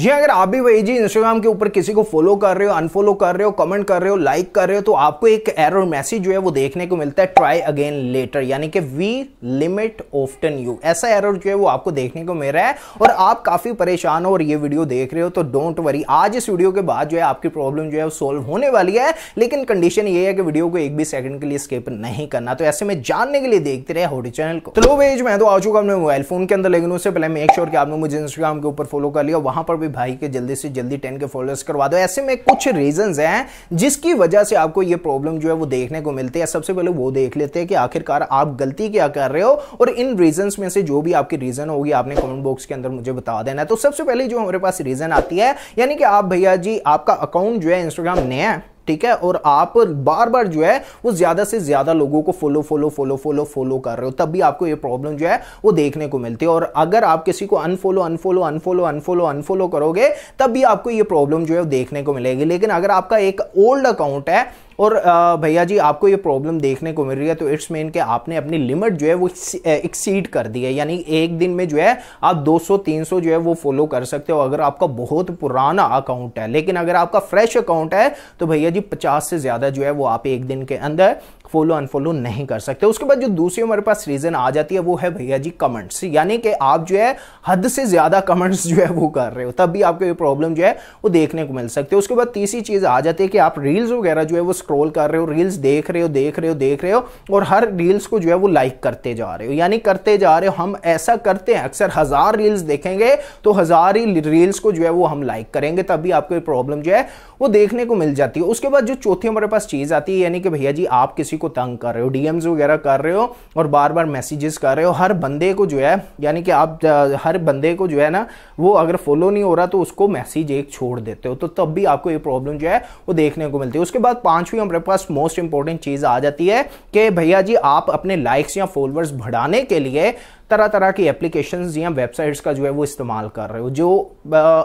जी अगर आप भी वही जी इंस्टाग्राम के ऊपर किसी को फॉलो कर रहे हो अनफॉलो कर रहे हो कमेंट कर रहे हो लाइक कर रहे हो तो आपको एक एरर मैसेज जो है वो देखने को मिलता है ट्राई अगेन लेटर यानी कि वी लिमिट ऑफ्टन यू ऐसा एरर जो है वो आपको देखने को मिल रहा है और आप काफ़ी परेशान हो और ये वीडियो देख रहे हो तो डोंट वरी आज इस वीडियो के बाद जो है आपकी प्रॉब्लम जो है वो सोल्व होने वाली है लेकिन कंडीशन ये है कि वीडियो को एक भी सेकंड के लिए स्केप नहीं करना तो ऐसे में जानने के लिए देखते रहे होडी चैनल को तो लो वेज मैं तो आ चुका अपने मोबाइल फोन के अंदर लेकिन उससे पहले मेक श्योर कि आपने मुझे इंस्टाग्राम के ऊपर फॉलो कर लिया वहां पर भी भी भाई के जल्दी से जल्दी टेन के फॉलोअर्स करवा दो ऐसे में कुछ रीजंस हैं जिसकी वजह से आपको ये प्रॉब्लम जो है वो देखने को मिलती है सबसे पहले वो देख लेते हैं कि आखिरकार आप गलती क्या कर रहे हो और इन रीजन में से जो भी आपकी रीजन होगी आपने कमेंट बॉक्स के अंदर मुझे बता देना है तो सबसे पहले जो हमारे पास रीजन आती है यानी कि आप भैया जी आपका अकाउंट जो है इंस्टाग्राम नया है ठीक है और आप बार बार जो है वो ज्यादा से ज्यादा लोगों को follow follow follow follow follow कर रहे हो तब भी आपको ये प्रॉब्लम जो है वो देखने को मिलती है और अगर आप किसी को unfollow unfollow unfollow unfollow unfollow करोगे तब भी आपको ये प्रॉब्लम जो है देखने को मिलेगी लेकिन अगर आपका एक ओल्ड अकाउंट है और भैया जी आपको ये प्रॉब्लम देखने को मिल रही है तो इट्स मेन के आपने अपनी लिमिट जो है वो एक्सीड कर दी है यानी एक दिन में जो है आप 200-300 जो है वो फॉलो कर सकते हो अगर आपका बहुत पुराना अकाउंट है लेकिन अगर आपका फ्रेश अकाउंट है तो भैया जी पचास से ज़्यादा जो है वो आप एक दिन के अंदर फॉलो अनफॉलो नहीं कर सकते उसके बाद जो दूसरी हमारे पास रीज़न आ जाती है वो है भैया जी कमेंट्स यानी कि आप जो है हद से ज़्यादा कमेंट्स जो है वो कर रहे हो तब भी आपको ये प्रॉब्लम जो है वो देखने को मिल सकती है उसके बाद तीसरी चीज़ आ जाती है कि आप रील्स वगैरह जो है वो स्क्रोल कर रहे हो रील्स देख रहे हो देख रहे हो देख रहे हो और हर रील्स को जो है वो लाइक करते जा रहे हो यानी करते जा रहे हो हम ऐसा करते हैं अक्सर हज़ार रील्स देखेंगे तो हज़ार ही रील्स को जो है वो हम लाइक करेंगे तब भी आपको ये प्रॉब्लम जो है वो देखने को मिल जाती है उसके बाद जो चौथी हमारे पास चीज़ आती है यानी कि भैया जी आप किसी को तंग कर रहे हो डीएम्स वगैरह कर रहे हो और बार बार मैसेजेस कर रहे हो हर बंदे को जो है यानी कि आप हर बंदे को जो है ना वो अगर फॉलो नहीं हो रहा तो उसको मैसेज एक छोड़ देते हो तो तब भी आपको ये प्रॉब्लम जो है वो देखने को मिलती है उसके बाद पांचवी हमारे पास मोस्ट इंपॉर्टेंट चीज़ आ जाती है कि भैया जी आप अपने लाइक्स या फॉलोअर्स बढ़ाने के लिए तरह तरह की एप्लीकेशन या वेबसाइट्स का जो है वो इस्तेमाल कर रहे हो जो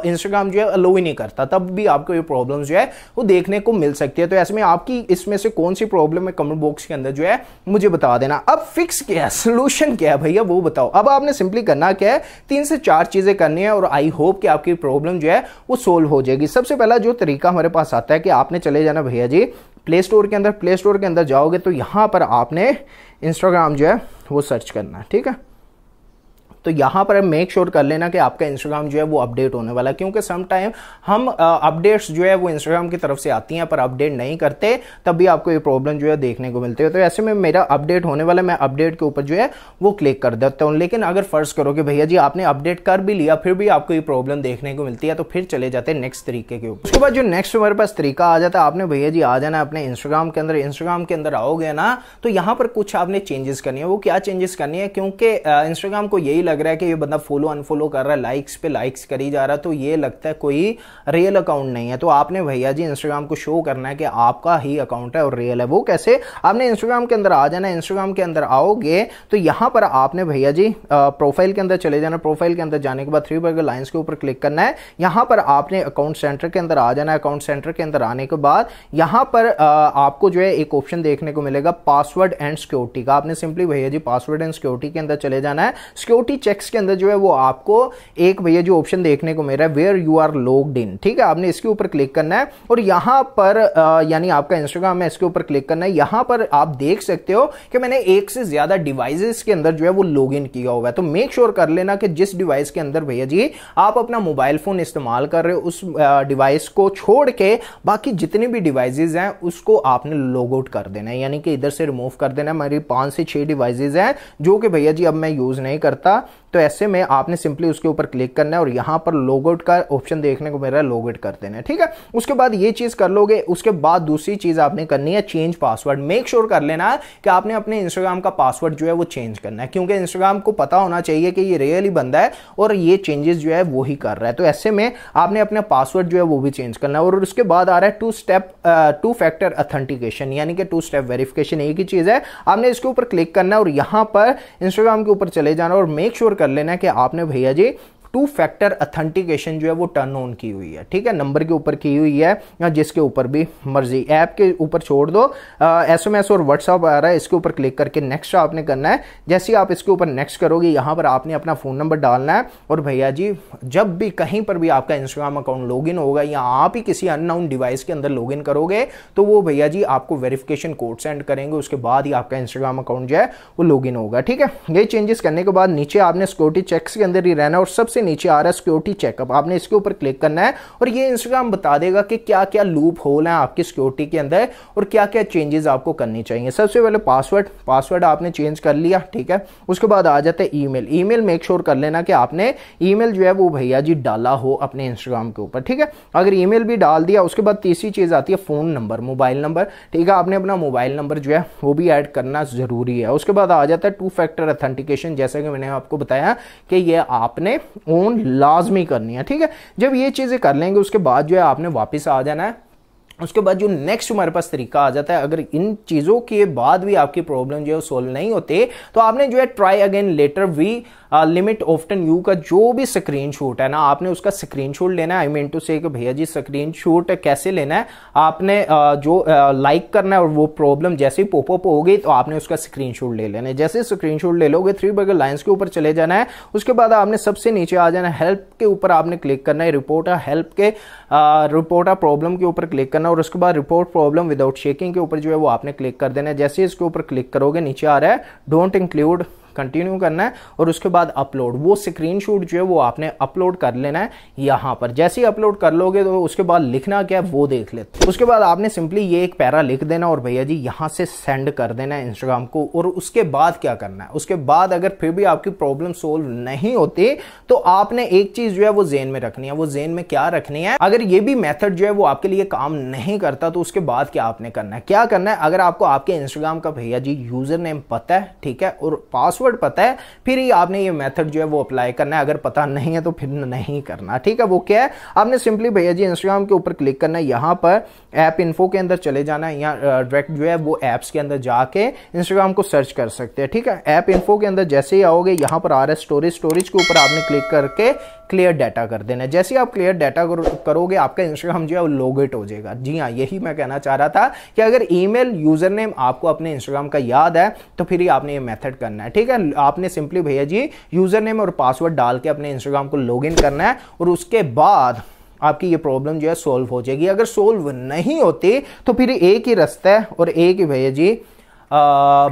इंस्टाग्राम जो है अलो ही नहीं करता तब भी आपको ये प्रॉब्लम जो है वो देखने को मिल सकती है तो ऐसे में आपकी इसमें से कौन सी प्रॉब्लम है कमेंट बॉक्स के अंदर जो है मुझे बता देना अब फिक्स क्या है सोल्यूशन क्या है भैया वो बताओ अब आपने सिंपली करना क्या है तीन से चार चीज़ें करनी है और आई होप कि आपकी प्रॉब्लम जो है वो सोल्व हो जाएगी सबसे पहला जो तरीका हमारे पास आता है कि आपने चले जाना भैया जी प्ले स्टोर के अंदर प्ले स्टोर के अंदर जाओगे तो यहाँ पर आपने इंस्टाग्राम जो है वो सर्च करना है ठीक है तो यहाँ पर मेक श्योर sure कर लेना कि आपका इंस्टाग्राम जो है वो अपडेट होने वाला क्योंकि सम टाइम हम अपडेट्स जो है वो इंस्टाग्राम की तरफ से आती हैं पर अपडेट नहीं करते तब भी आपको ये प्रॉब्लम जो है देखने को मिलती है तो ऐसे में मेरा अपडेट होने वाला मैं अपडेट के ऊपर जो है वो क्लिक कर देता हूँ लेकिन अगर फर्ज करो कि भैया जी आपने अपडेट कर भी लिया फिर भी आपको ये प्रॉब्लम देखने को मिलती है तो फिर चले जाते हैं नेक्स्ट तरीके के ऊपर उसके बाद जो नेक्स्ट हमारे पास तरीका आ जाता है आपने भैया जी आ जाना अपने इंस्टाग्राम के अंदर इंस्टाग्राम के अंदर आओगे ना तो यहाँ पर कुछ आपने चेंजेस करनी है वो क्या चेंजेस करनी है क्योंकि इंस्टाग्राम को यही लग रहा है कि ये बंदा फॉलो अनफॉलो कर रहा है लाइक्स पे लाइक्स करी जा रहा है तो ये लगता है कोई रियल अकाउंट नहीं है तो आपने भैया जी इंस्टाग्राम को शो करना है कि आपका ही अकाउंट है और रियल है वो कैसे आपने इंस्टाग्राम के अंदर आ जाना इंस्टाग्राम के अंदर आओगे तो यहाँ पर आपने भैया जी प्रोफाइल के अंदर चले जाना प्रोफाइल के अंदर जाने के बाद थ्री बर्गर लाइन्स के ऊपर क्लिक करना है यहाँ पर आपने अकाउंट सेंटर के अंदर आ जाना है अकाउंट सेंटर के अंदर आने के बाद यहाँ पर आपको जो है एक ऑप्शन देखने को मिलेगा पासवर्ड एंड सिक्योरिटी का आपने सिंपली भैया जी पासवर्ड एंड सिक्योरिटी के अंदर चले जाना है सिक्योरिटी चेक्स के अंदर जो है वो आपको एक भैया जो ऑप्शन देखने को मिल रहा है where you are logged in ठीक है आपने इसके ऊपर क्लिक करना है और यहां पर यानी आपका इंस्टाग्राम है इसके ऊपर क्लिक करना है यहां पर आप देख सकते हो कि मैंने एक से ज़्यादा डिवाइसेस के अंदर जो है वो लॉग किया हुआ है तो मेक श्योर sure कर लेना कि जिस डिवाइस के अंदर भैया जी आप अपना मोबाइल फ़ोन इस्तेमाल कर रहे हो उस डिवाइस को छोड़ के बाकी जितने भी डिवाइसेज हैं उसको आपने लॉग आउट कर देना है यानी कि इधर से रिमूव कर देना है मेरी पांच से छह डिवाइसेज हैं जो कि भैया जी अब मैं यूज़ नहीं करता तो ऐसे में आपने सिंपली उसके ऊपर क्लिक करना है और यहां पर लोगोट का ऑप्शन देखने को मिल रहा है लोगोट कर देना है ठीक है उसके बाद ये चीज़ कर लोगे उसके बाद दूसरी चीज़ आपने करनी है चेंज पासवर्ड मेक श्योर कर लेना है कि आपने अपने इंस्टाग्राम का पासवर्ड जो है वो चेंज करना है क्योंकि इंस्टाग्राम को पता होना चाहिए कि ये रियली बंदा है और ये चेंजेस जो है वो ही कर रहा है तो ऐसे में आपने अपना पासवर्ड जो है वो भी चेंज करना है और उसके बाद आ रहा है two step two factor authentication यानी कि टू स्टेप वेरिफिकेशन एक ही चीज़ है आपने इसके ऊपर क्लिक करना है और यहां पर इंस्टाग्राम के ऊपर चले जाना और मेक श्योर कर लेना कि आपने भैया जी टू फैक्टर अथेंटिकेशन जो है वो टर्न ऑन की हुई है ठीक है नंबर के ऊपर की हुई है या जिसके ऊपर भी मर्जी ऐप के ऊपर छोड़ दो एस एम एस और व्हाट्सअप आ रहा है इसके ऊपर क्लिक करके नेक्स्ट आपने करना है जैसे ही आप इसके ऊपर नेक्स्ट करोगे यहाँ पर आपने अपना फ़ोन नंबर डालना है और भैया जी जब भी कहीं पर भी आपका इंस्टाग्राम अकाउंट इन होगा या आप ही किसी अननाउन डिवाइस के अंदर इन करोगे तो वो भैया जी आपको वेरिफिकेशन कोड सेंड करेंगे उसके बाद ही आपका इंस्टाग्राम अकाउंट जो है वो इन होगा ठीक है ये चेंजेस करने के बाद नीचे आपने सिक्योरिटी चेक्स के अंदर ही रहना और सबसे नीचे आ रहा है सिक्योरिटी चेकअप आपने इसके ऊपर क्लिक करना है और ये इंस्टाग्राम बता देगा कि क्या क्या लूप होल हैं आपकी सिक्योरिटी के अंदर और क्या क्या चेंजेस आपको करनी चाहिए सबसे पहले पासवर्ड पासवर्ड आपने चेंज कर लिया ठीक है उसके बाद आ जाता है ई मेल मेक श्योर कर लेना कि आपने ई जो है वो भैया जी डाला हो अपने इंस्टाग्राम के ऊपर ठीक है अगर ई भी डाल दिया उसके बाद तीसरी चीज़ आती है फ़ोन नंबर मोबाइल नंबर ठीक है आपने अपना मोबाइल नंबर जो है वो भी ऐड करना ज़रूरी है उसके बाद आ जाता है टू फैक्टर ऑथेंटिकेशन जैसा कि मैंने आपको बताया कि ये आपने ओन लाजमी करनी है ठीक है जब ये चीज़ें कर लेंगे उसके बाद जो है आपने वापस आ जाना है उसके बाद जो नेक्स्ट हमारे पास तरीका आ जाता है अगर इन चीज़ों के बाद भी आपकी प्रॉब्लम जो है सोल्व नहीं होते तो आपने जो है try again later we limit often you का जो भी स्क्रीन शॉट है ना आपने उसका स्क्रीन शॉट लेना है आई मीन टू से भैया जी स्क्रीन शॉट कैसे लेना है आपने आ, जो लाइक करना है और वो प्रॉब्लम जैसे ही पोपोप होगी तो आपने उसका स्क्रीन ले लेना है जैसे स्क्रीन ले लोगे थ्री बर्गर लाइन्स के ऊपर चले जाना है उसके बाद आपने सबसे नीचे आ जाना है हेल्प के ऊपर आपने क्लिक करना है रिपोर्ट हेल्प के रिपोर्ट प्रॉब्लम के ऊपर क्लिक करना और उसके बाद रिपोर्ट प्रॉब्लम विदाउट शेकिंग के ऊपर जो है वो आपने क्लिक कर देना है जैसे इसके ऊपर क्लिक करोगे नीचे आ रहा है डोंट इंक्लूड कंटिन्यू करना है और उसके बाद अपलोड वो स्क्रीन जो है वो आपने अपलोड कर लेना है यहाँ पर जैसे ही अपलोड कर लोगे तो उसके बाद लिखना क्या है वो देख लेते उसके बाद आपने सिंपली ये एक पैरा लिख देना और भैया जी यहाँ से सेंड कर देना है इंस्टाग्राम को और उसके बाद क्या करना है उसके बाद अगर फिर भी आपकी प्रॉब्लम सोल्व नहीं होती तो आपने एक चीज जो है वो जेन में रखनी है वो जेन में क्या रखनी है अगर ये भी मेथड जो है वो आपके लिए काम नहीं करता तो उसके बाद क्या आपने करना है क्या करना है अगर आपको आपके इंस्टाग्राम का भैया जी यूजर नेम पता है ठीक है और पासवर्ड पासवर्ड पता है फिर ही आपने ये मेथड जो है वो अप्लाई करना है अगर पता नहीं है तो फिर नहीं करना ठीक है वो क्या है आपने सिंपली भैया जी इंस्टाग्राम के ऊपर क्लिक करना है यहाँ पर ऐप इन्फो के अंदर चले जाना है यहाँ डायरेक्ट जो है वो ऐप्स के अंदर जाके इंस्टाग्राम को सर्च कर सकते हैं ठीक है ऐप इन्फो के अंदर जैसे ही आओगे यहाँ पर आ रहा है स्टोरेज स्टोरेज के ऊपर आपने क्लिक करके क्लियर डाटा कर देना है जैसे आप क्लियर डाटा करोगे आपका इंस्टाग्राम जो है वो लोगेट हो जाएगा जी हाँ यही मैं कहना चाह रहा था कि अगर ईमेल यूजर नेम आपको अपने इंस्टाग्राम का याद है तो फिर ही आपने ये मेथड करना है ठीक है आपने सिंपली भैया जी यूजर नेम और पासवर्ड डाल के अपने इंस्टाग्राम को लॉग करना है और उसके बाद आपकी ये प्रॉब्लम जो है सॉल्व हो जाएगी अगर सॉल्व नहीं होती तो फिर एक ही रास्ता है और एक ही भैया जी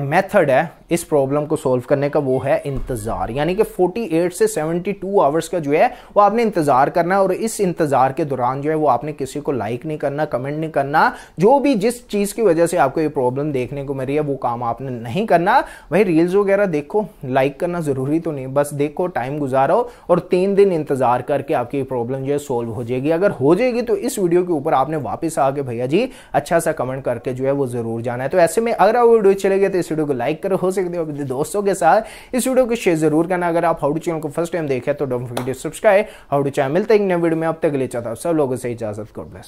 मेथड है इस प्रॉब्लम को सॉल्व करने का वो है इंतजार यानी कि 48 से 72 आवर्स का जो है वो आपने इंतजार करना है और इस इंतजार के दौरान जो है वो आपने किसी को लाइक नहीं करना कमेंट नहीं करना जो भी जिस चीज की वजह से आपको ये प्रॉब्लम देखने को मिली है वो काम आपने नहीं करना वही रील्स वगैरह देखो लाइक करना जरूरी तो नहीं बस देखो टाइम गुजारो और तीन दिन इंतजार करके आपकी प्रॉब्लम जो है सोल्व हो जाएगी अगर हो जाएगी तो इस वीडियो के ऊपर आपने वापस आके भैया जी अच्छा सा कमेंट करके जो है वो जरूर जाना है तो ऐसे में अगर आप वीडियो चले गए तो इस वीडियो को लाइक करो हो सके सकते हो अपने दोस्तों के साथ इस वीडियो को शेयर जरूर करना अगर आप हाउडू चैनल को फर्स्ट टाइम देखें तो डोंट फॉरगेट टू सब्सक्राइब हाउडू चैनल मिलते हैं एक नए वीडियो में अब तक ले चाहता हूँ सब लोगों से इजाजत को ब्लेस